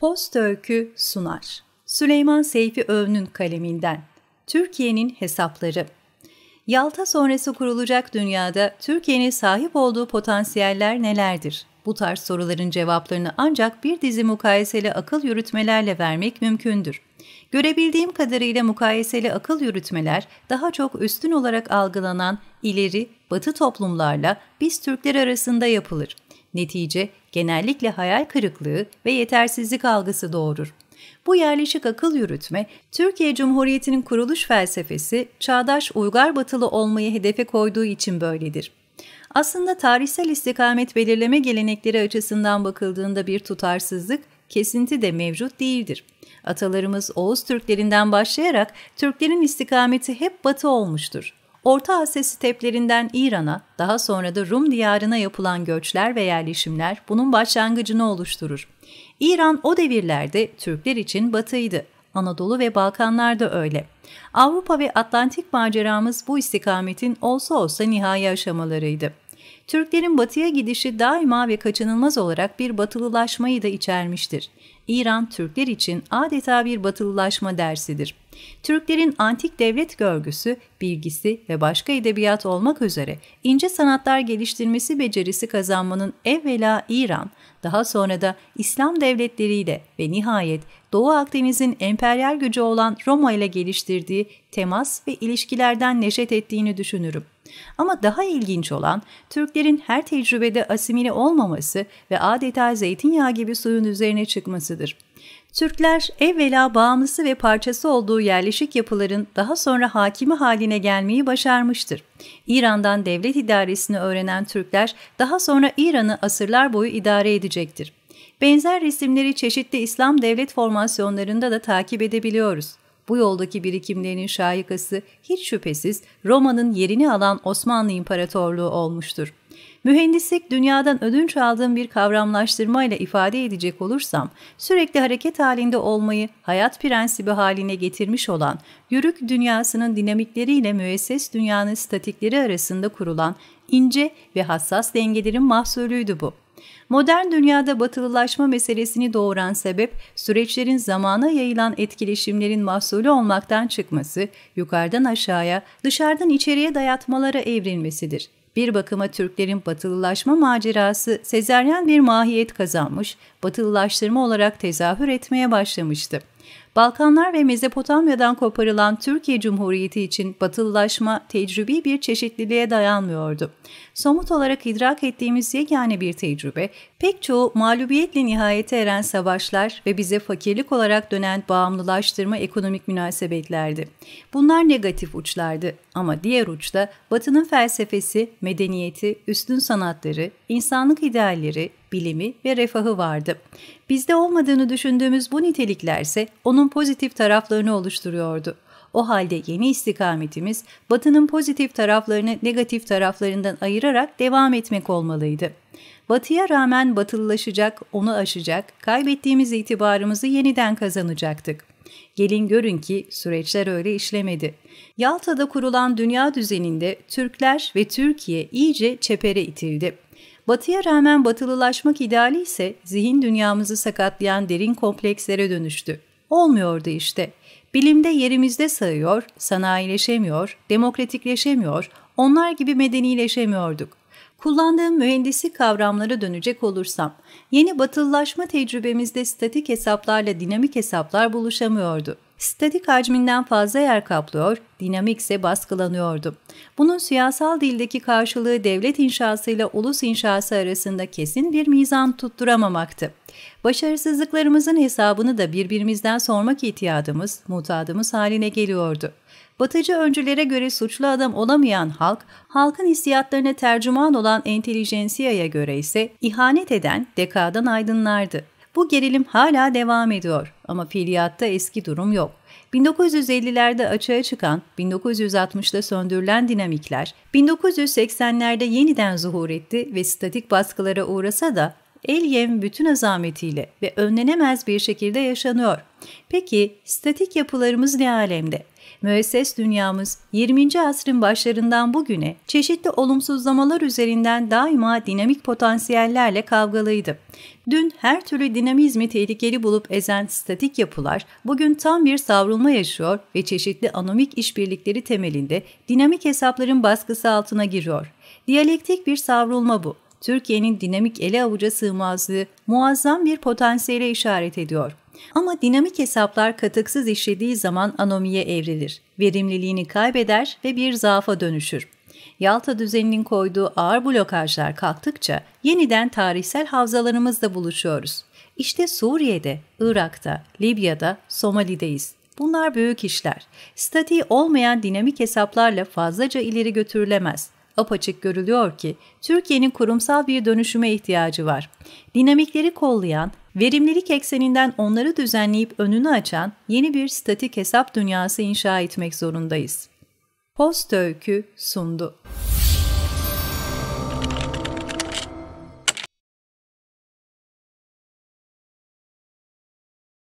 Post Öykü sunar. Süleyman Seyfi Övn'ün kaleminden. Türkiye'nin hesapları. Yalta sonrası kurulacak dünyada Türkiye'nin sahip olduğu potansiyeller nelerdir? Bu tarz soruların cevaplarını ancak bir dizi mukayeseli akıl yürütmelerle vermek mümkündür. Görebildiğim kadarıyla mukayeseli akıl yürütmeler daha çok üstün olarak algılanan ileri, batı toplumlarla biz Türkler arasında yapılır. Netice genellikle hayal kırıklığı ve yetersizlik algısı doğurur. Bu yerleşik akıl yürütme, Türkiye Cumhuriyeti'nin kuruluş felsefesi çağdaş uygar batılı olmayı hedefe koyduğu için böyledir. Aslında tarihsel istikamet belirleme gelenekleri açısından bakıldığında bir tutarsızlık, kesinti de mevcut değildir. Atalarımız Oğuz Türklerinden başlayarak Türklerin istikameti hep batı olmuştur. Orta Asya steplerinden İran'a, daha sonra da Rum diyarına yapılan göçler ve yerleşimler bunun başlangıcını oluşturur. İran o devirlerde Türkler için batıydı. Anadolu ve Balkanlar da öyle. Avrupa ve Atlantik maceramız bu istikametin olsa olsa nihai aşamalarıydı. Türklerin batıya gidişi daima ve kaçınılmaz olarak bir batılılaşmayı da içermiştir. İran Türkler için adeta bir batılılaşma dersidir. Türklerin antik devlet görgüsü, bilgisi ve başka edebiyat olmak üzere ince sanatlar geliştirmesi becerisi kazanmanın evvela İran, daha sonra da İslam devletleriyle ve nihayet Doğu Akdeniz'in emperyal gücü olan Roma ile geliştirdiği temas ve ilişkilerden neşet ettiğini düşünürüm. Ama daha ilginç olan Türklerin her tecrübede asimile olmaması ve adeta zeytinyağı gibi suyun üzerine çıkmasıdır.'' Türkler evvela bağımlısı ve parçası olduğu yerleşik yapıların daha sonra hakimi haline gelmeyi başarmıştır. İran'dan devlet idaresini öğrenen Türkler daha sonra İran'ı asırlar boyu idare edecektir. Benzer resimleri çeşitli İslam devlet formasyonlarında da takip edebiliyoruz. Bu yoldaki birikimlerinin şayikası hiç şüphesiz Roma'nın yerini alan Osmanlı İmparatorluğu olmuştur. Mühendislik dünyadan ödünç aldığım bir kavramlaştırmayla ifade edecek olursam, sürekli hareket halinde olmayı hayat prensibi haline getirmiş olan, yürük dünyasının dinamikleriyle müesses dünyanın statikleri arasında kurulan ince ve hassas dengelerin mahsulüydü bu. Modern dünyada batılılaşma meselesini doğuran sebep, süreçlerin zamana yayılan etkileşimlerin mahsulü olmaktan çıkması, yukarıdan aşağıya, dışarıdan içeriye dayatmalara evrilmesidir. Bir bakıma Türklerin batılılaşma macerası sezeryen bir mahiyet kazanmış, batılılaştırma olarak tezahür etmeye başlamıştı. Balkanlar ve Mezopotamya'dan koparılan Türkiye Cumhuriyeti için batılılaşma tecrübi bir çeşitliliğe dayanmıyordu. Somut olarak idrak ettiğimiz yegane bir tecrübe, pek çoğu mağlubiyetle nihayete eren savaşlar ve bize fakirlik olarak dönen bağımlılaştırma ekonomik münasebetlerdi. Bunlar negatif uçlardı ama diğer uçta Batı'nın felsefesi, medeniyeti, üstün sanatları, insanlık idealleri, bilimi ve refahı vardı. Bizde olmadığını düşündüğümüz bu niteliklerse onun pozitif taraflarını oluşturuyordu. O halde yeni istikametimiz Batı'nın pozitif taraflarını negatif taraflarından ayırarak devam etmek olmalıydı. Batı'ya rağmen batılılaşacak, onu aşacak, kaybettiğimiz itibarımızı yeniden kazanacaktık. Gelin görün ki süreçler öyle işlemedi. Yalta'da kurulan dünya düzeninde Türkler ve Türkiye iyice çepere itildi. Batıya rağmen batılılaşmak ideali ise zihin dünyamızı sakatlayan derin komplekslere dönüştü. Olmuyordu işte. Bilimde yerimizde sayıyor, sanayileşemiyor, demokratikleşemiyor, onlar gibi medenileşemiyorduk. Kullandığım mühendislik kavramlara dönecek olursam, yeni batılılaşma tecrübemizde statik hesaplarla dinamik hesaplar buluşamıyordu statik hacminden fazla yer kaplıyor, dinamik ise baskılanıyordu. Bunun siyasal dildeki karşılığı devlet inşası ile ulus inşası arasında kesin bir mizan tutturamamaktı. Başarısızlıklarımızın hesabını da birbirimizden sormak ihtiyacımız, mutadımız haline geliyordu. Batıcı öncülere göre suçlu adam olamayan halk, halkın hissiyatlarına tercüman olan entelijensiyaya göre ise ihanet eden dekadan aydınlardı. Bu gerilim hala devam ediyor ama fiiliyatta eski durum yok. 1950'lerde açığa çıkan, 1960'da söndürülen dinamikler, 1980'lerde yeniden zuhur etti ve statik baskılara uğrasa da el yem bütün azametiyle ve önlenemez bir şekilde yaşanıyor. Peki statik yapılarımız ne alemde? Müesses dünyamız 20. asrın başlarından bugüne çeşitli olumsuzlamalar üzerinden daima dinamik potansiyellerle kavgalıydı. Dün her türlü dinamizmi tehlikeli bulup ezen statik yapılar bugün tam bir savrulma yaşıyor ve çeşitli anomik işbirlikleri temelinde dinamik hesapların baskısı altına giriyor. Diyalektik bir savrulma bu. Türkiye'nin dinamik ele avuca sığmazlığı muazzam bir potansiyele işaret ediyor. Ama dinamik hesaplar katıksız işlediği zaman anomiye evrilir, verimliliğini kaybeder ve bir zaafa dönüşür. Yalta düzeninin koyduğu ağır blokajlar kalktıkça yeniden tarihsel havzalarımızla buluşuyoruz. İşte Suriye'de, Irak'ta, Libya'da, Somali'deyiz. Bunlar büyük işler. Stati olmayan dinamik hesaplarla fazlaca ileri götürülemez apaçık görülüyor ki Türkiye'nin kurumsal bir dönüşüme ihtiyacı var. Dinamikleri kollayan, verimlilik ekseninden onları düzenleyip önünü açan yeni bir statik hesap dünyası inşa etmek zorundayız. Post Öykü sundu.